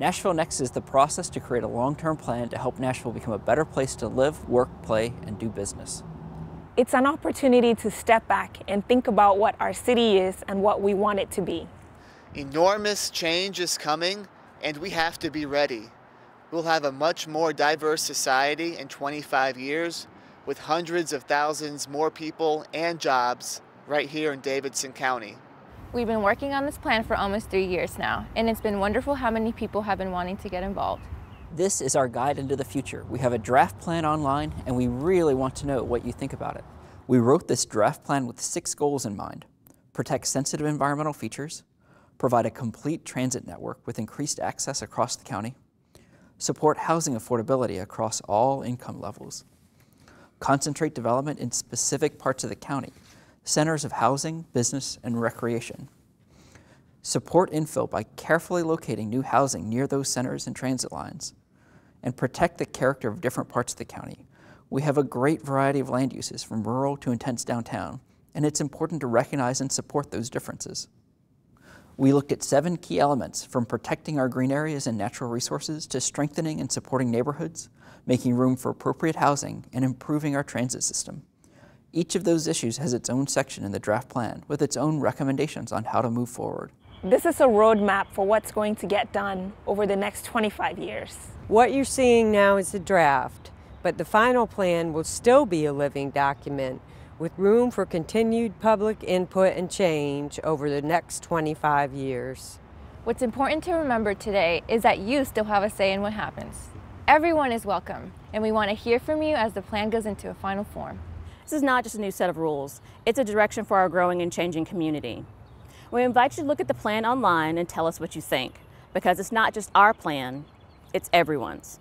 Nashville Next is the process to create a long-term plan to help Nashville become a better place to live, work, play, and do business. It's an opportunity to step back and think about what our city is and what we want it to be. Enormous change is coming, and we have to be ready. We'll have a much more diverse society in 25 years, with hundreds of thousands more people and jobs right here in Davidson County. We've been working on this plan for almost three years now, and it's been wonderful how many people have been wanting to get involved. This is our guide into the future. We have a draft plan online, and we really want to know what you think about it. We wrote this draft plan with six goals in mind. Protect sensitive environmental features, provide a complete transit network with increased access across the county, support housing affordability across all income levels, concentrate development in specific parts of the county centers of housing, business, and recreation. Support infill by carefully locating new housing near those centers and transit lines, and protect the character of different parts of the county. We have a great variety of land uses from rural to intense downtown, and it's important to recognize and support those differences. We looked at seven key elements from protecting our green areas and natural resources to strengthening and supporting neighborhoods, making room for appropriate housing, and improving our transit system. Each of those issues has its own section in the draft plan with its own recommendations on how to move forward. This is a roadmap for what's going to get done over the next 25 years. What you're seeing now is a draft, but the final plan will still be a living document with room for continued public input and change over the next 25 years. What's important to remember today is that you still have a say in what happens. Everyone is welcome, and we want to hear from you as the plan goes into a final form. This is not just a new set of rules, it's a direction for our growing and changing community. We invite you to look at the plan online and tell us what you think, because it's not just our plan, it's everyone's.